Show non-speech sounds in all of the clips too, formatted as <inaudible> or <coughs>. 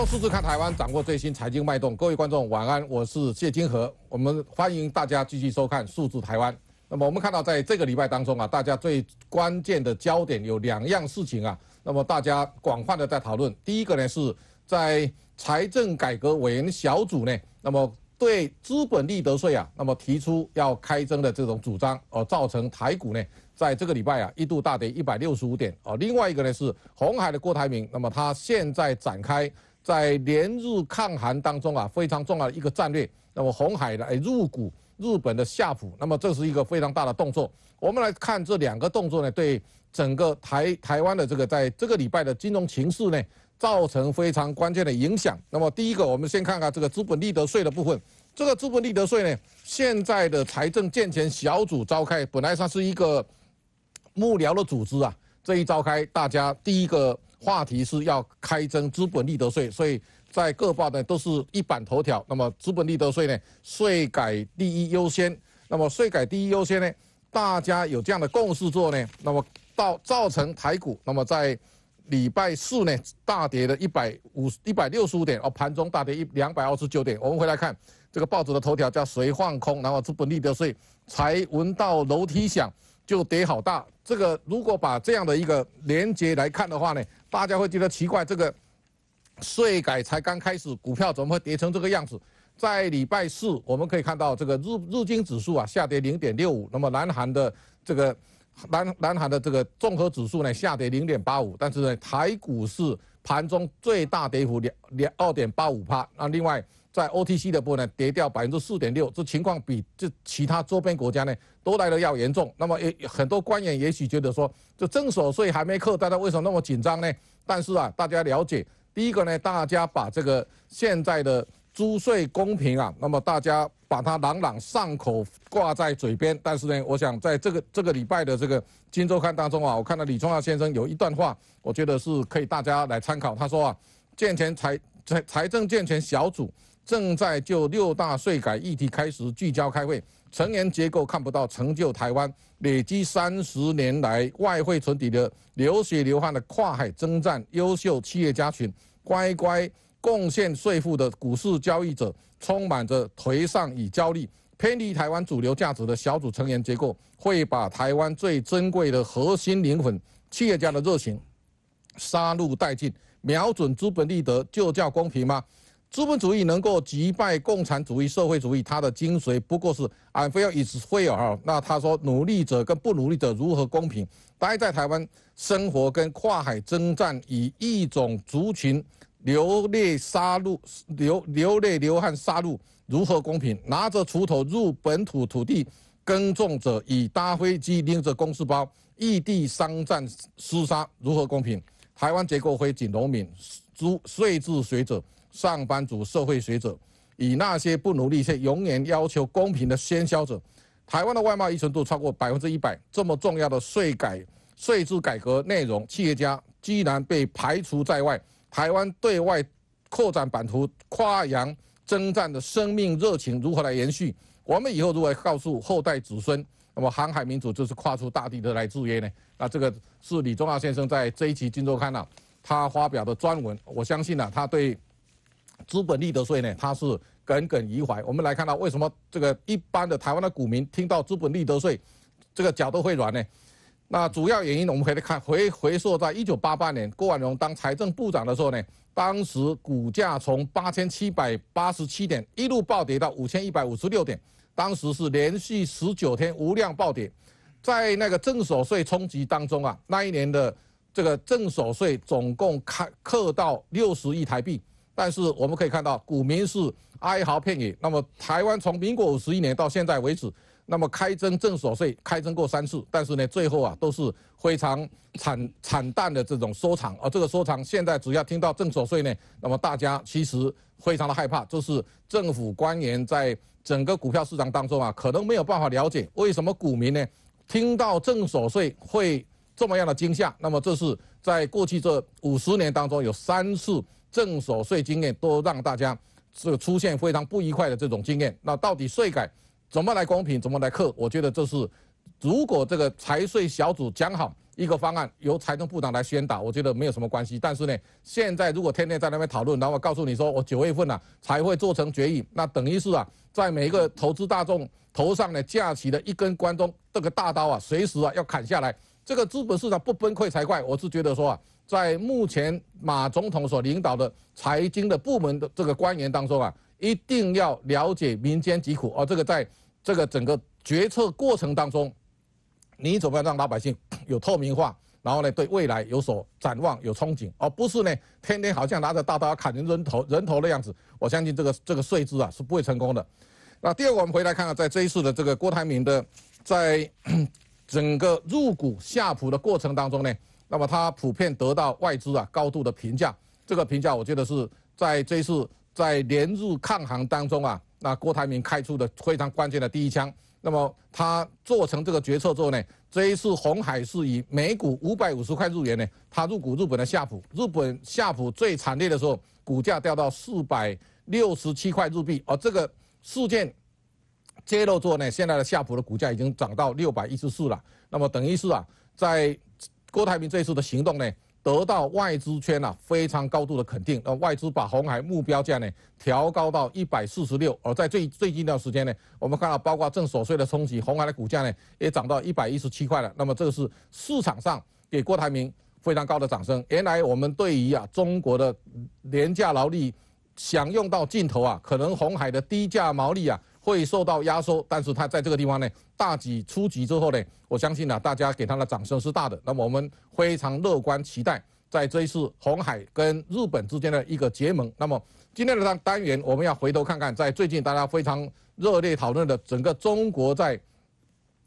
用数字看台湾，掌握最新财经脉动。各位观众，晚安，我是谢金河。我们欢迎大家继续收看《数字台湾》。那么，我们看到在这个礼拜当中啊，大家最关键的焦点有两样事情啊。那么，大家广泛的在讨论。第一个呢，是在财政改革委员小组呢，<laughs> 那么对资本利得税啊，那么提出要开征的这种主张，而造成台股呢，在这个礼拜啊，一度大跌一百六十五点哦。另外一个呢，是红海的郭台铭，那么他现在展开。在连日抗韩当中啊，非常重要的一个战略。那么红海的入股日本的夏普，那么这是一个非常大的动作。我们来看这两个动作呢，对整个台台湾的这个在这个礼拜的金融情势呢，造成非常关键的影响。那么第一个，我们先看看这个资本利得税的部分。这个资本利得税呢，现在的财政健全小组召开，本来它是一个幕僚的组织啊，这一召开，大家第一个。话题是要开征资本利得税，所以在各报呢都是一版头条。那么资本利得税呢，税改第一优先。那么税改第一优先呢，大家有这样的共识做呢，那么到造成台股，那么在礼拜四呢大跌了一百五一百六十五点哦，盘中大跌一两百二十九点。我们回来看这个报纸的头条叫谁放空，然后资本利得税才闻到楼梯响就跌好大。这个如果把这样的一个连接来看的话呢，大家会觉得奇怪，这个税改才刚开始，股票怎么会跌成这个样子？在礼拜四，我们可以看到这个日日经指数啊下跌零点六五，那么南韩的这个南南韩的这个综合指数呢下跌零点八五，但是呢台股是盘中最大跌幅两两二点八五帕。那另外。在 OTC 的部分呢，跌掉百分之四点六，这情况比这其他周边国家呢都来得要严重。那么也很多官员也许觉得说，这征所税还没扣，大家为什么那么紧张呢？但是啊，大家了解，第一个呢，大家把这个现在的租税公平啊，那么大家把它朗朗上口挂在嘴边。但是呢，我想在这个这个礼拜的这个《金周刊》当中啊，我看到李宗耀先生有一段话，我觉得是可以大家来参考。他说啊，健全财财财政健全小组。正在就六大税改议题开始聚焦开会，成员结构看不到成就台湾累积三十年来外汇存底的流血流汗的跨海征战优秀企业家群，乖乖贡献税负的股市交易者，充满着颓丧与焦虑，偏离台湾主流价值的小组成员结构，会把台湾最珍贵的核心灵魂企业家的热情杀戮殆尽，瞄准资本利得就叫公平吗？资本主义能够击败共产主义、社会主义，它的精髓不过是 “I 菲尔 l l is i 哈。那他说，努力者跟不努力者如何公平？待在台湾生活跟跨海征战，以一种族群流猎杀戮、流流猎流汗杀戮，如何公平？拿着锄头入本土土地耕种者，以搭飞机拎着公事包异地商战厮杀，如何公平？台湾结构灰仅农民租税制学者。上班族、社会学者，以那些不努力却永远要求公平的喧嚣者，台湾的外贸依存度超过百分之一百，这么重要的税改、税制改革内容，企业家居然被排除在外，台湾对外扩展版图、跨洋征战的生命热情如何来延续？我们以后如何告诉后代子孙，那么航海民主就是跨出大地的来制约呢？那这个是李宗耀先生在这一期《金州》刊上他发表的专文，我相信呢，他对。资本利得税呢，它是耿耿于怀。我们来看到为什么这个一般的台湾的股民听到资本利得税，这个脚都会软呢？那主要原因呢，我们可以看回回溯，在一九八八年郭万荣当财政部长的时候呢，当时股价从八千七百八十七点一路暴跌到五千一百五十六点，当时是连续十九天无量暴跌，在那个正所税冲击当中啊，那一年的这个正所税总共开课到六十亿台币。但是我们可以看到，股民是哀嚎遍野。那么，台湾从民国五十一年到现在为止，那么开征正所税开征过三次，但是呢，最后啊都是非常惨惨淡的这种收场而这个收场，现在只要听到正所税呢，那么大家其实非常的害怕。这是政府官员在整个股票市场当中啊，可能没有办法了解为什么股民呢听到正所税会这么样的惊吓。那么这是在过去这五十年当中有三次。正所税经验都让大家是出现非常不愉快的这种经验。那到底税改怎么来公平，怎么来克？我觉得这是如果这个财税小组讲好一个方案，由财政部长来宣导，我觉得没有什么关系。但是呢，现在如果天天在那边讨论，然后告诉你说我九月份呢才会做成决议，那等于是啊在每一个投资大众头上呢架起了一根关中这个大刀啊，随时啊要砍下来，这个资本市场不崩溃才怪。我是觉得说啊。在目前马总统所领导的财经的部门的这个官员当中啊，一定要了解民间疾苦啊。这个在这个整个决策过程当中，你怎么样让老百姓有透明化，然后呢对未来有所展望、有憧憬，而不是呢天天好像拿着大刀砍人头、人头的样子。我相信这个这个税制啊是不会成功的。那第二个，我们回来看看在这一次的这个郭台铭的，在 <clears throat> 整个入股夏普的过程当中呢。那么他普遍得到外资啊高度的评价，这个评价我觉得是在这一次在连日抗行当中啊，那郭台铭开出的非常关键的第一枪。那么他做成这个决策之后呢，这一次红海是以每股五百五十块日元呢，他入股日本的夏普。日本夏普最惨烈的时候，股价掉到四百六十七块日币，而这个事件揭露之后呢，现在的夏普的股价已经涨到六百一十四了。那么等于是啊，在郭台铭这次的行动呢，得到外资圈啊非常高度的肯定。那外资把红海目标价呢调高到一百四十六，而在最最近一段时间呢，我们看到包括正所谓的冲击红海的股价呢也涨到一百一十七块了。那么这个是市场上给郭台铭非常高的掌声。原来我们对于啊中国的廉价劳力享用到尽头啊，可能红海的低价毛利啊。会受到压缩，但是它在这个地方呢，大举出击之后呢，我相信呢，大家给它的掌声是大的。那么我们非常乐观期待，在这一次红海跟日本之间的一个结盟。那么今天的单单元，我们要回头看看，在最近大家非常热烈讨论的整个中国在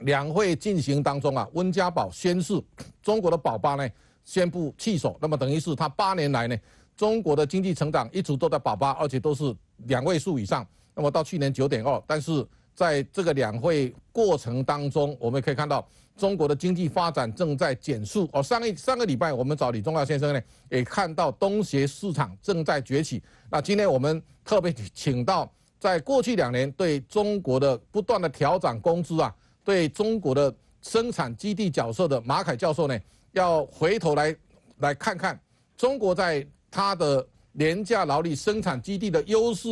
两会进行当中啊，温家宝宣誓，中国的宝八呢宣布弃守，那么等于是他八年来呢，中国的经济成长一直都在宝八，而且都是两位数以上。那么到去年九点二，但是在这个两会过程当中，我们可以看到中国的经济发展正在减速。哦，上一上个礼拜我们找李宗耀先生呢，也看到东协市场正在崛起。那今天我们特别请到，在过去两年对中国的不断的调整工资啊，对中国的生产基地角色的马凯教授呢，要回头来来看看中国在它的廉价劳力生产基地的优势。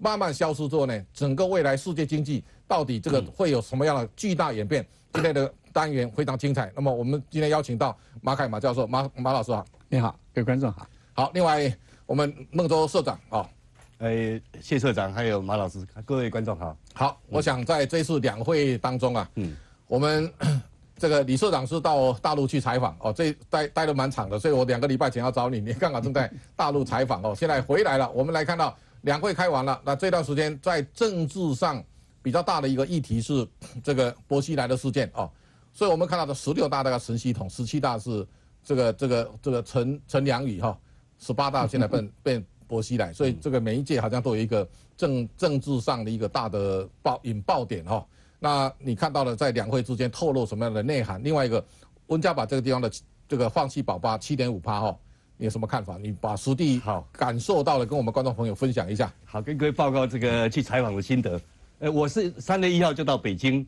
慢慢消失之后呢，整个未来世界经济到底这个会有什么样的巨大演变？今天的单元非常精彩。那么我们今天邀请到马凯马教授、马马老师好，你好，各位观众好，好。另外我们孟州社长啊，呃，谢社长还有马老师各位观众好，好。我想在这次两会当中啊，嗯，我们 <coughs> 这个李社长是到大陆去采访哦，这待待了蛮长的，所以我两个礼拜前要找你，你刚好正在大陆采访哦，现在回来了，我们来看到。两会开完了，那这段时间在政治上比较大的一个议题是这个薄熙来的事件啊，所以我们看到的十六大那个陈希同，十七大是这个这个这个陈陈良宇哈，十八大现在变变薄熙来，所以这个每一届好像都有一个政政治上的一个大的爆引爆点哦。那你看到了在两会之间透露什么样的内涵？另外一个，温家宝这个地方的这个放弃保八七点五八哈。有什么看法？你把实地好感受到了，跟我们观众朋友分享一下。好，跟各位报告这个去采访的心得。呃，我是三月一号就到北京，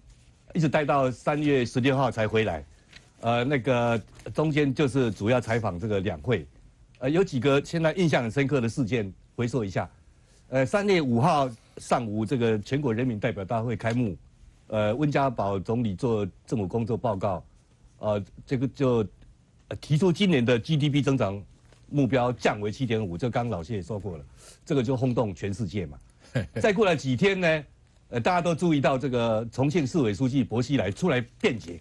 一直待到三月十六号才回来。呃，那个中间就是主要采访这个两会。呃，有几个现在印象很深刻的事件，回溯一下。呃，三月五号上午这个全国人民代表大会开幕，呃，温家宝总理做政府工作报告。啊，这个就提出今年的 GDP 增长。目标降为七点五，就刚老谢也说过了，这个就轰动全世界嘛。<laughs> 再过了几天呢，呃，大家都注意到这个重庆市委书记薄熙来出来辩解，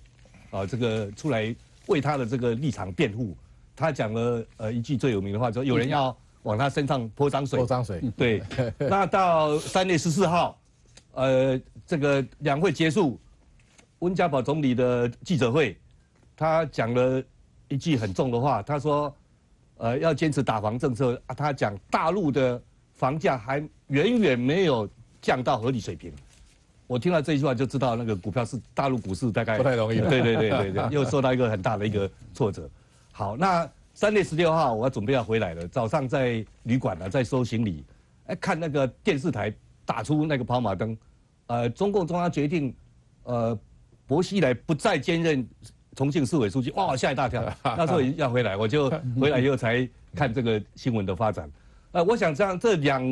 啊，这个出来为他的这个立场辩护。他讲了呃一句最有名的话，说有人要往他身上泼脏水。泼脏水。对。<laughs> 那到三月十四号，呃，这个两会结束，温家宝总理的记者会，他讲了一句很重的话，他说。呃，要坚持打房政策。他讲大陆的房价还远远没有降到合理水平，我听到这句话就知道那个股票是大陆股市大概不太容易了。<laughs> 对对对对，<laughs> 又受到一个很大的一个挫折。好，那三月十六号我准备要回来了，早上在旅馆呢在收行李，哎，看那个电视台打出那个跑马灯，呃，中共中央决定，呃，薄熙来不再兼任。重庆市委书记哇 <laughs> 吓一大跳，那时候要回来，我就 <laughs> 回来以后才看这个新闻的发展。呃，我想这样，这两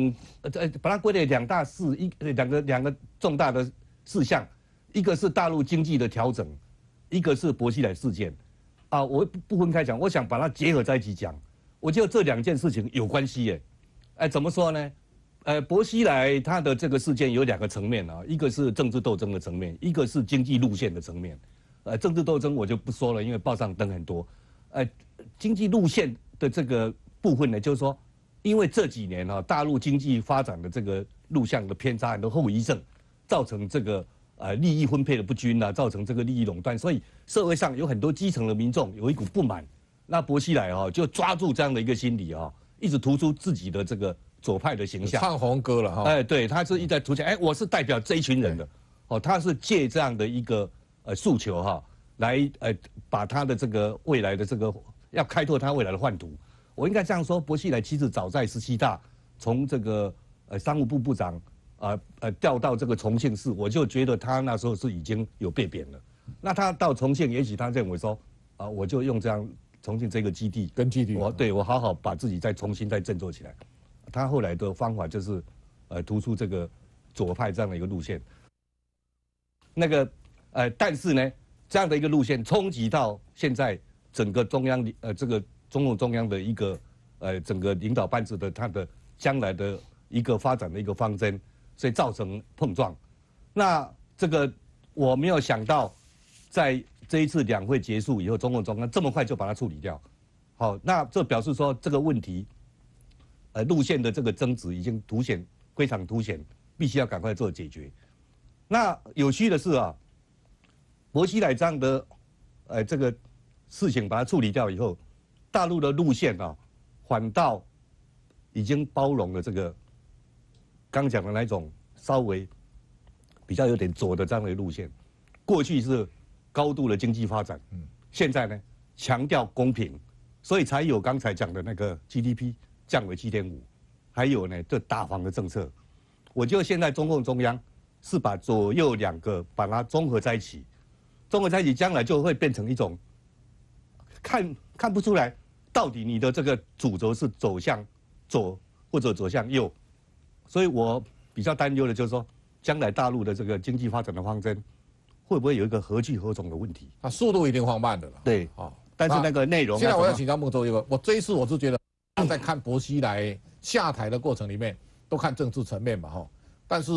呃，把它归类两大事一两个两个重大的事项，一个是大陆经济的调整，一个是薄熙来事件，啊，我不不分开讲，我想把它结合在一起讲，我觉得这两件事情有关系耶。哎，怎么说呢？呃，薄熙来他的这个事件有两个层面啊，一个是政治斗争的层面，一个是经济路线的层面。呃，政治斗争我就不说了，因为报上登很多。呃，经济路线的这个部分呢，就是说，因为这几年啊，大陆经济发展的这个路向的偏差很多后遗症，造成这个呃利益分配的不均啊，造成这个利益垄断，所以社会上有很多基层的民众有一股不满。那薄熙来啊，就抓住这样的一个心理啊，一直突出自己的这个左派的形象，唱红歌了。哈、哎，对，他是一再突出，哎，我是代表这一群人的，哦，他是借这样的一个。呃，诉求哈，来呃，把他的这个未来的这个要开拓他未来的幻图，我应该这样说，薄熙来其实早在十七大，从这个呃商务部部长啊呃调到这个重庆市，我就觉得他那时候是已经有被贬了。那他到重庆，也许他认为说啊，我就用这样重庆这个基地根据地，我对我好好把自己再重新再振作起来。他后来的方法就是呃，突出这个左派这样的一个路线，那个。呃，但是呢，这样的一个路线冲击到现在整个中央呃，这个中共中央的一个呃，整个领导班子的它的将来的一个发展的一个方针，所以造成碰撞。那这个我没有想到，在这一次两会结束以后，中共中央这么快就把它处理掉。好，那这表示说这个问题，呃，路线的这个争执已经凸显，非常凸显，必须要赶快做解决。那有趣的是啊。薄熙来这样的，呃，这个事情把它处理掉以后，大陆的路线啊，反倒已经包容了这个刚讲的那种稍微比较有点左的这样的路线。过去是高度的经济发展，现在呢强调公平，所以才有刚才讲的那个 GDP 降为七点五，还有呢这大房的政策。我就现在中共中央是把左右两个把它综合在一起。中国在一起将来就会变成一种，看看不出来到底你的这个主轴是走向左或者走向右，所以我比较担忧的就是说，将来大陆的这个经济发展的方针会不会有一个何去何从的问题？啊，速度一定放慢的了。对，好，但是那个内容。现在我要请教孟周一个，我这一次我是觉得在看薄熙来下台的过程里面，都看政治层面嘛，哈，但是。